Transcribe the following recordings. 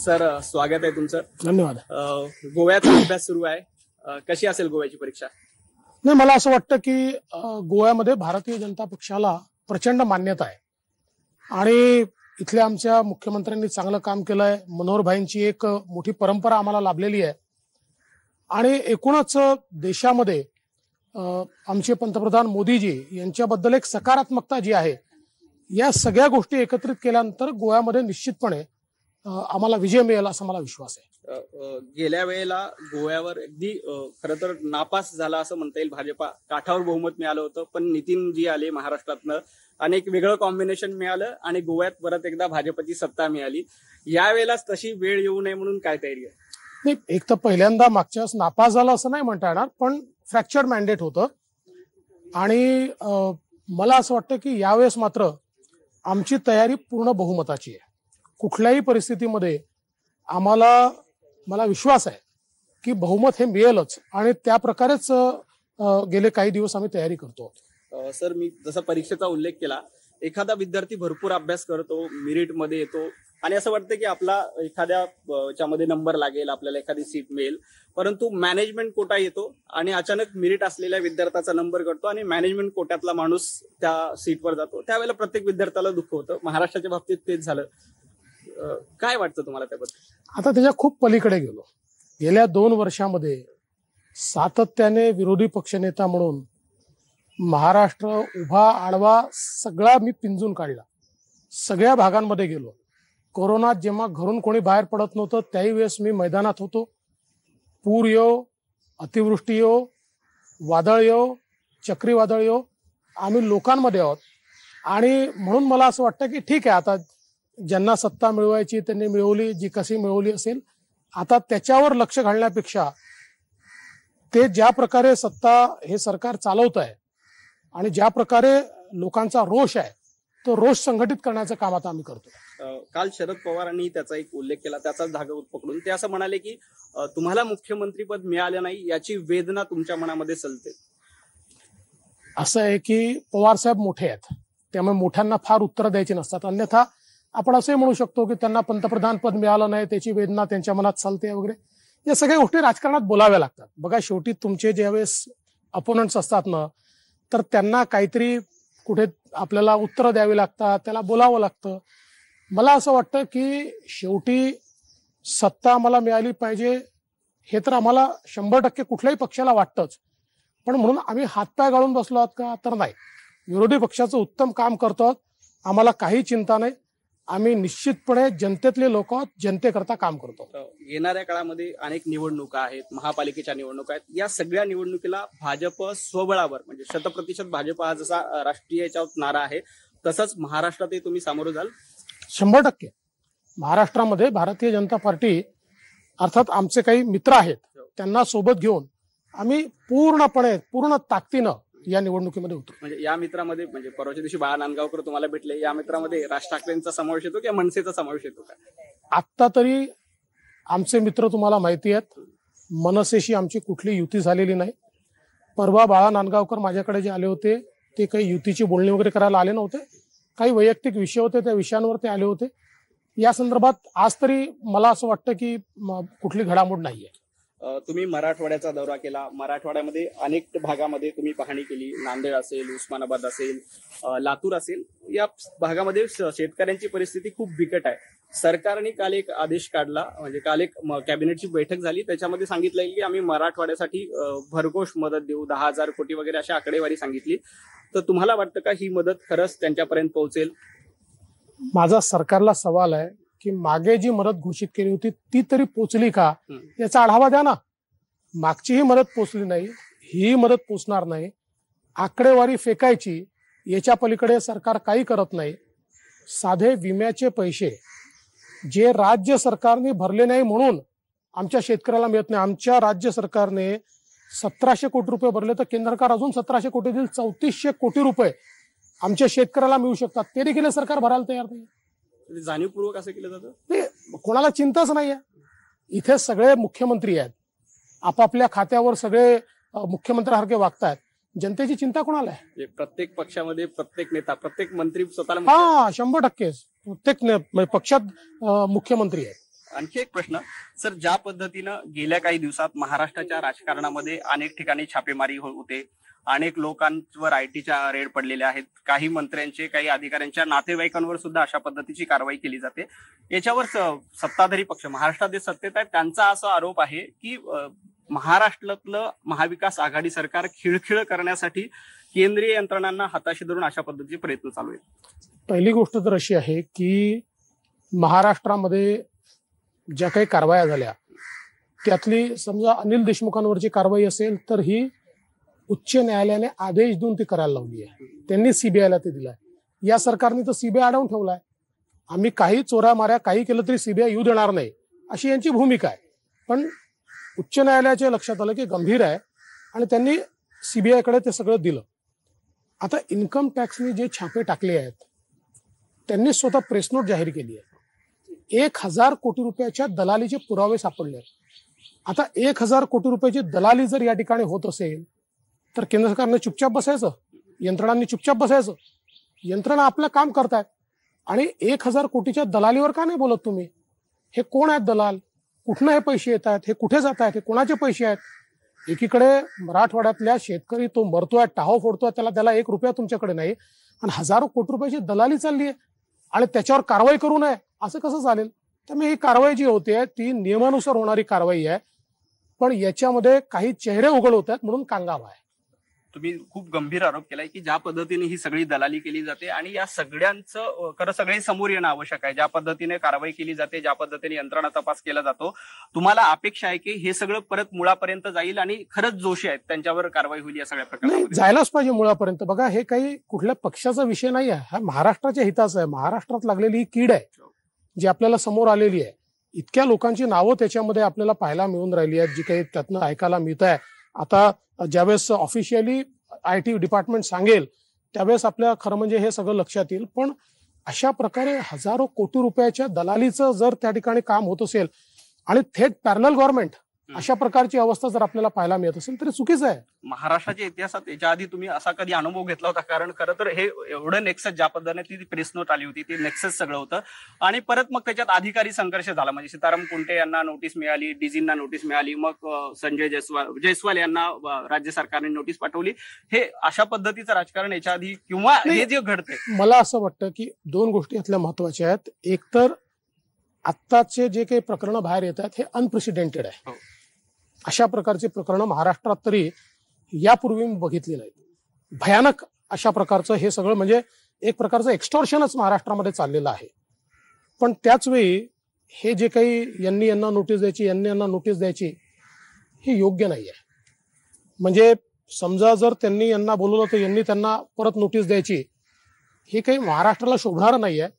Sir स्वागत आहे तुमचं धन्यवाद गोव्याचा अभ्यास सुरू आहे कशी असेल गोव्याची परीक्षा नाही मला असं वाटतं की गोव्यामध्ये भारतीय जनता पक्षाला प्रचंड मान्यता आहे आणि इथल्या आमच्या मुख्यमंत्र्यांनी चांगलं काम केलंय मनोहरभाईंची एक मोठी परंपरा आम्हाला लाभलेली आहे आणि एकूणच देशामध्ये आमचे पंतप्रधान मोदीजी यांच्याबद्दल एक सकारात्मकता जी आहे या सगळ्या गोष्टी एकत्रित केल्यानंतर गोव्यामध्ये निश्चितपणे आम्हाला विजय मिळेल असा मला विश्वास आहे गेल्या वेळेला गोव्यावर अगदी खर तर नापास झाला असं म्हणता येईल भाजपा काठावर बहुमत मिळालं होतं पण जी आले महाराष्ट्रातनं आणि एक वेगळं कॉम्बिनेशन मिळालं आणि गोव्यात परत एकदा भाजपची सत्ता मिळाली यावेळेलाच तशी वेळ येऊ नये म्हणून काय तयारी आहे नाही एक तर पहिल्यांदा मागच्या वेळेस नापास झाला असं नाही म्हणता येणार पण फ्रॅक्चर मॅन्डेट होतं आणि मला असं वाटतं की यावेळेस मात्र आमची तयारी पूर्ण बहुमताची आहे कुठल्याही परिस्थितीमध्ये आम्हाला मला विश्वास आहे की बहुमत हे मिळेलच आणि त्या प्रकारेच गेले काही दिवस आम्ही तयारी करतो सर मी जसा परीक्षेचा उल्लेख केला एखादा विद्यार्थी भरपूर अभ्यास करतो मध्ये येतो आणि असं वाटतं की आपला एखाद्या नंबर लागेल आपल्याला एखादी सीट मिळेल परंतु मॅनेजमेंट कोटा येतो आणि अचानक मिरिट असलेल्या विद्यार्थ्याचा नंबर कटतो आणि मॅनेजमेंट कोट्यातला माणूस त्या सीटवर जातो त्यावेळेला प्रत्येक विद्यार्थ्याला दुःख होतं महाराष्ट्राच्या बाबतीत तेच झालं काय वाटतं तुम्हाला त्याबद्दल आता त्याच्या खूप पलीकडे गेलो गेल्या दोन वर्षामध्ये सातत्याने विरोधी पक्षनेता म्हणून महाराष्ट्र उभा आडवा सगळा मी पिंजून काढला सगळ्या भागांमध्ये गेलो कोरोनात जेव्हा घरून कोणी बाहेर पडत नव्हतं त्याही वेळेस मी मैदानात होतो पूर येऊ अतिवृष्टी येव वादळ येऊ चक्रीवादळ येऊ आम्ही लोकांमध्ये आहोत आणि म्हणून मला असं वाटतं की ठीक आहे आता ज्यांना सत्ता मिळवायची त्यांनी मिळवली जी कशी मिळवली असेल आता त्याच्यावर लक्ष घालण्यापेक्षा ते ज्या प्रकारे सत्ता हे सरकार चालवत आहे आणि ज्या प्रकारे लोकांचा रोष आहे तो रोष संघटित करण्याचं काम आता आम्ही करतो काल शरद पवारांनी त्याचा एक उल्लेख केला त्याचाच धागा पकडून ते असं म्हणाले की तुम्हाला मुख्यमंत्री पद मिळाले नाही याची वेदना तुमच्या मनामध्ये चलते असं आहे की पवार साहेब मोठे आहेत त्यामुळे मोठ्यांना फार उत्तर द्यायची नसतात अन्यथा आपण असंही म्हणू शकतो की त्यांना पंतप्रधान पद मिळालं नाही त्याची वेदना त्यांच्या मनात चालते वगैरे या सगळ्या गोष्टी राजकारणात बोलाव्या लागतात बघा शेवटी तुमचे ज्यावेळेस अपोनंट्स असतात ना तर त्यांना काहीतरी कुठे आपल्याला उत्तरं द्यावी लागतात त्याला बोलावं लागतं मला असं वाटतं की शेवटी सत्ता आम्हाला मिळाली पाहिजे हे तर आम्हाला शंभर टक्के कुठल्याही पक्षाला वाटतंच पण म्हणून आम्ही हातपाय गाळून बसलो आहोत का तर नाही विरोधी पक्षाचं उत्तम काम करतो आम्हाला काही चिंता नाही आम्ही निश्चितपणे जनतेतले लोक जनतेकरता काम करतो येणाऱ्या काळामध्ये अनेक निवडणुका आहेत महापालिकेच्या निवडणुका आहेत या सगळ्या निवडणुकीला भाजप स्वबळावर म्हणजे शतप्रतिशत भाजप हा जसा राष्ट्रीय नारा आहे तसंच महाराष्ट्रातही तुम्ही सामोरं जाल शंभर टक्के महाराष्ट्रामध्ये भारतीय जनता पार्टी अर्थात आमचे काही मित्र आहेत हो. त्यांना सोबत घेऊन आम्ही पूर्णपणे पूर्ण ताकदीनं या निवडणुकीमध्ये होतो म्हणजे या मित्रामध्ये म्हणजे परवाच्या दिवशी बाळा नांदगावकर तुम्हाला भेटले या मित्रामध्ये राज ठाकरेंचा समावेश येतो किंवा मनसेचा समावेश येतो का आत्ता तरी आमचे मित्र तुम्हाला माहिती आहेत मनसेशी आमची कुठली युती झालेली नाही परवा बाळा नांदगावकर माझ्याकडे जे आले होते ते काही युतीची बोलणी वगैरे करायला आले नव्हते काही वैयक्तिक विषय होते त्या विषयांवर ते आले होते या संदर्भात आज तरी मला असं वाटतं की कुठली घडामोड नाही आहे तुम्ही मराठवाड्याचा दौरा केला मराठवाड्यामध्ये अनेक भागामध्ये तुम्ही पाहणी केली नांदेड असेल उस्मानाबाद असेल लातूर असेल या भागामध्ये शेतकऱ्यांची परिस्थिती खूप बिकट आहे सरकारने काल एक आदेश काढला म्हणजे काल एक कॅबिनेटची बैठक झाली त्याच्यामध्ये सांगितलं की आम्ही मराठवाड्यासाठी भरघोष मदत देऊ दहा हजार कोटी वगैरे अशा आकडेवारी सांगितली तर तुम्हाला वाटतं का ही मदत खरंच त्यांच्यापर्यंत पोहोचेल माझा सरकारला सवाल आहे की मागे जी मदत घोषित केली होती ती तरी पोचली का याचा आढावा द्या ना मागची ही मदत पोचली नाही ही मदत पोचणार नाही आकडेवारी फेकायची याच्या पलीकडे सरकार काही करत नाही साधे विम्याचे पैसे जे राज्य सरकारने भरले नाही म्हणून आमच्या शेतकऱ्याला मिळत नाही आमच्या राज्य सरकारने सतराशे कोटी रुपये भरले तर केंद्रकार अजून सतराशे कोटी देईल चौतीसशे कोटी रुपये आमच्या शेतकऱ्याला मिळू शकतात ते देखील सरकार भरायला तयार नाही जाणीवपूर्वक असं केलं जातं कोणाला चिंताच नाहीये इथे सगळे मुख्यमंत्री आहेत आपापल्या खात्यावर सगळे मुख्यमंत्र्यासारखे वागतायत जनतेची चिंता कोणाला आहे म्हणजे प्रत्येक पक्षामध्ये प्रत्येक नेता प्रत्येक मंत्री स्वतःला हा शंभर टक्केच प्रत्येक म्हणजे पक्षात मुख्यमंत्री आहे आणखी एक प्रश्न सर ज्या पद्धतीनं गेल्या काही दिवसात महाराष्ट्राच्या राजकारणामध्ये अनेक ठिकाणी छापेमारी हो- होते अनेक लोकांवर आयटीच्या रेड पडलेल्या आहेत काही मंत्र्यांचे काही अधिकाऱ्यांच्या नातेवाईकांवर सुद्धा अशा पद्धतीची कारवाई केली जाते याच्यावर सत्ताधारी पक्ष महाराष्ट्रात जे सत्तेत आहेत त्यांचा असा आरोप आहे की महाराष्ट्रातलं महाविकास आघाडी सरकार खिळखिळ करण्यासाठी केंद्रीय यंत्रणांना हाताशी धरून अशा पद्धतीचे प्रयत्न चालू आहेत पहिली गोष्ट तर अशी आहे की महाराष्ट्रामध्ये ज्या काही कारवाया झाल्या त्यातली समजा अनिल देशमुखांवरची कारवाई असेल तर ही उच्च न्यायालयाने आदेश देऊन ती करायला लावली आहे त्यांनी सीबीआयला ते दिलाय या सरकारने तर सीबीआय अडवून ठेवलाय आम्ही काही चोऱ्या माऱ्या काही केलं तरी सीबीआय येऊ देणार नाही अशी यांची भूमिका आहे पण उच्च न्यायालयाच्या लक्षात आलं की गंभीर आहे आणि त्यांनी सीबीआयकडे ते सगळं दिलं आता इन्कम टॅक्सने जे छापे टाकले आहेत त्यांनी स्वतः प्रेस नोट जाहीर केली आहे एक हजार कोटी रुपयाच्या दलालीचे पुरावे सापडले आहेत आता एक हजार कोटी रुपयाची दलाली जर या ठिकाणी होत असेल तर केंद्र सरकारनं चुपचाप बसायचं यंत्रणांनी चुपचाप बसायचं यंत्रणा आपलं काम करतायत आणि एक हजार कोटीच्या दलालीवर का नाही बोलत तुम्ही हे कोण आहेत दलाल कुठनं हे पैसे येत आहेत हे कुठे जात आहेत हे कोणाचे पैसे आहेत एकीकडे मराठवाड्यातल्या शेतकरी तो मरतोय टाहो फोडतोय त्याला त्याला एक रुपया तुमच्याकडे नाही आणि हजारो कोटी रुपयाची दलाली चालली आहे आणि त्याच्यावर कारवाई करू नये असं कसं चालेल तर मी ही कारवाई जी होते ती नियमानुसार होणारी कारवाई आहे पण याच्यामध्ये काही चेहरे उघड होत आहेत म्हणून कांगावा आहे तुम्ही खूप गंभीर आरोप केलाय की ज्या पद्धतीने ही सगळी दलाली केली जाते आणि या सगळ्यांचं खरं सगळे समोर येणं आवश्यक आहे ज्या पद्धतीने कारवाई केली जाते ज्या पद्धतीने यंत्रणा तपास केला जातो तुम्हाला अपेक्षा आहे की हे सगळं परत मुळापर्यंत जाईल आणि खरंच जोशी आहेत त्यांच्यावर कारवाई होईल या सगळ्या प्रकारे जायलाच पाहिजे मुळापर्यंत बघा हे काही कुठल्या पक्षाचा विषय नाही आहे हा महाराष्ट्राच्या हिताचा आहे महाराष्ट्रात लागलेली ही कीड आहे जी आपल्याला समोर आलेली आहे इतक्या लोकांची नावं त्याच्यामध्ये आपल्याला पाहायला मिळून राहिली आहेत जी काही त्यातनं ऐकायला मिळत आहे आता ज्यावेळेस ऑफिशियली आय टी डिपार्टमेंट सांगेल त्यावेळेस आपल्या खरं म्हणजे हे सगळं लक्षात येईल पण अशा प्रकारे हजारो कोटी रुपयाच्या दलालीचं जर त्या ठिकाणी काम होत असेल आणि थेट पॅरल गव्हर्नमेंट अशा प्रकारची अवस्था जर आपल्याला पाहायला मिळत असेल तर चुकीच आहे महाराष्ट्राच्या इतिहासात याच्या आधी तुम्ही असा कधी अनुभव घेतला होता कारण खरं तर हे एवढं नेक्सेस ज्या पद्धतीने ती प्रेस नोट आली होती ती नेक्सेस सगळं होतं आणि परत मग त्याच्यात अधिकारी संघर्ष झाला म्हणजे सीताराम कुंटे यांना नोटीस मिळाली डीजींना नोटीस मिळाली मग संजय जयस्वाल जयस्वाल यांना राज्य सरकारने नोटीस पाठवली हे अशा पद्धतीचं राजकारण याच्या आधी किंवा हे जे घडते मला असं वाटतं की दोन गोष्टी यातल्या महत्वाच्या आहेत एक तर आत्ताचे जे काही प्रकरणं बाहेर येत आहेत हे अनप्रेसिडेंटेड आहे हो. अशा प्रकारचे प्रकरणं महाराष्ट्रात तरी यापूर्वी मी बघितली नाहीत भयानक अशा प्रकारचं हे सगळं म्हणजे एक प्रकारचं एक्स्टॉर्शनच महाराष्ट्रामध्ये चाललेलं आहे पण त्याच वेळी हे जे काही यांनी यांना नोटीस द्यायची यांनी यांना नोटीस द्यायची हे योग्य नाही आहे म्हणजे समजा जर त्यांनी यांना बोलवलं तर यांनी त्यांना परत नोटीस द्यायची हे काही महाराष्ट्राला शोभणार नाही आहे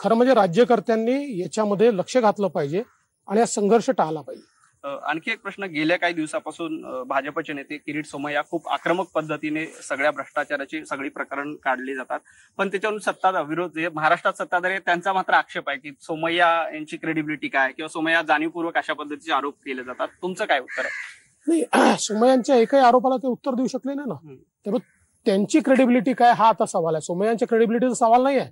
खरं म्हणजे राज्यकर्त्यांनी याच्यामध्ये लक्ष घातलं पाहिजे आणि हा संघर्ष टाळला पाहिजे आणखी एक प्रश्न गेल्या काही दिवसापासून भाजपचे नेते किरीट सोमय्या खूप आक्रमक पद्धतीने सगळ्या भ्रष्टाचाराची सगळी प्रकरण काढली जातात पण त्याच्यावरून सत्ता विरोध महाराष्ट्रात सत्ताधारी त्यांचा मात्र आक्षेप आहे की सोमय्या यांची क्रेडिबिलिटी काय किंवा सोमय्या जाणीवपूर्वक अशा पद्धतीचे आरोप केले जातात तुमचं काय उत्तर आहे नाही सोमय्यांच्या एकाही आरोपाला ते उत्तर देऊ शकले ना तर त्यांची क्रेडिबिलिटी काय हा आता सवाल आहे सोमयांच्या क्रेडिबिलिटीचा सवाल नाही आहे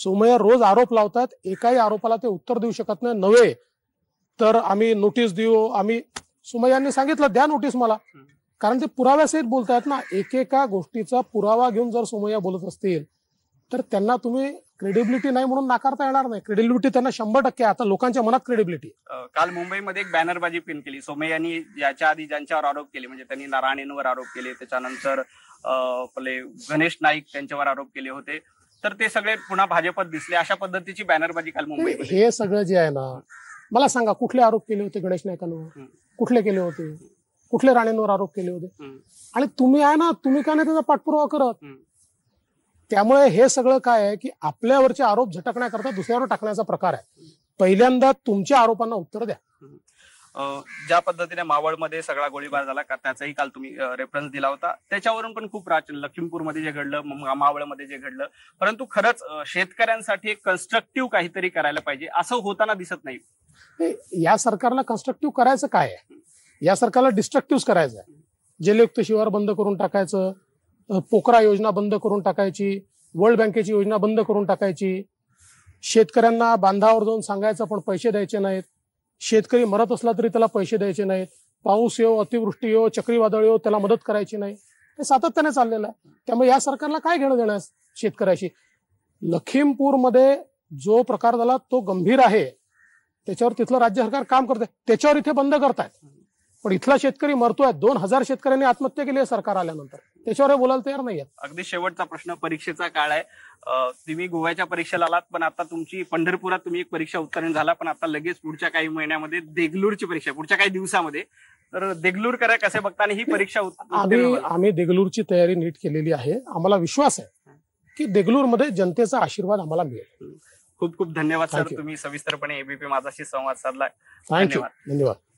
सोमय्या रोज आरोप लावतात एकाही आरोपाला ते उत्तर देऊ शकत नाही नव्हे तर आम्ही नोटीस देऊ आम्ही सोमय्यांनी सांगितलं द्या नोटीस मला कारण ते पुराव्यासहित बोलतायत ना एकेका गोष्टीचा पुरावा घेऊन जर सोमय्या बोलत असतील तर त्यांना तुम्ही क्रेडिबिलिटी नाही म्हणून नाकारता येणार नाही क्रेडिबिलिटी त्यांना शंभर टक्के आता लोकांच्या मनात क्रेडिबिलिटी काल मुंबईमध्ये एक बॅनरबाजी पिन केली सोमय्या याच्या आधी ज्यांच्यावर आरोप केले म्हणजे त्यांनी नारायणवर आरोप केले त्याच्यानंतर आपले गणेश नाईक त्यांच्यावर आरोप केले होते तर ते सगळे पुन्हा भाजपात दिसले अशा पद्धतीची बॅनरबाजी काल मुंबई हे सगळं जे आहे ना मला सांगा कुठले आरोप केले होते गणेश नायकांवर कुठले केले होते कुठले राणेंवर आरोप केले होते आणि तुम्ही आहे ना तुम्ही काय नाही त्याचा पाठपुरावा करत त्यामुळे हे सगळं काय आहे की आपल्यावरचे आरोप झटकण्याकरता दुसऱ्यावर टाकण्याचा प्रकार आहे पहिल्यांदा तुमच्या आरोपांना उत्तर द्या ज्या पद्धतीने मावळमध्ये सगळा गोळीबार झाला का त्याचाही काल तुम्ही रेफरन्स दिला होता त्याच्यावरून पण खूप राज लखीमपूरमध्ये जे घडलं मावळमध्ये जे घडलं परंतु खरंच शेतकऱ्यांसाठी एक कन्स्ट्रक्टिव्ह काहीतरी करायला पाहिजे असं होताना दिसत नाही या सरकारला कन्स्ट्रक्टिव्ह करायचं काय या सरकारला डिस्ट्रक्टिव्ह करायचं आहे जलयुक्त शिवार बंद करून टाकायचं पोकरा योजना बंद करून टाकायची वर्ल्ड बँकेची योजना बंद करून टाकायची शेतकऱ्यांना बांधावर जाऊन सांगायचं पण पैसे द्यायचे नाहीत शेतकरी मरत असला तरी त्याला पैसे द्यायचे नाहीत पाऊस येऊ अतिवृष्टी येऊ चक्रीवादळ येऊ त्याला मदत करायची नाही हे सातत्याने चाललेलं आहे त्यामुळे या सरकारला काय घेणं देणं शेतकऱ्याशी लखीमपूरमध्ये जो प्रकार झाला तो गंभीर आहे त्याच्यावर तिथलं राज्य सरकार काम करते त्याच्यावर इथे बंद करतायत पण इथला शेतकरी मरतोय दोन हजार शेतकऱ्यांनी आत्महत्या केली आहे सरकार आल्यानंतर त्याच्यावर बोलायला तयार नाही अगदी शेवटचा प्रश्न परीक्षेचा काळ आहे तुम्ही गोव्याच्या परीक्षेला आलात पण आता तुमची पंढरपुरात तुम्ही एक परीक्षा उत्तीर्ण झाला पण आता लगेच पुढच्या काही महिन्यामध्ये देगलूरची परीक्षा पुढच्या काही दिवसामध्ये तर देगलूर करा कसे बघताना ही परीक्षा आम्ही आम्ही देगलूरची तयारी नीट केलेली आहे आम्हाला विश्वास आहे की देगलूरमध्ये जनतेचा आशीर्वाद आम्हाला मिळेल खूप खूप धन्यवाद सर तुम्ही सविस्तरपणे एबीपी माझाशी संवाद साधला धन्यवाद धन्यवाद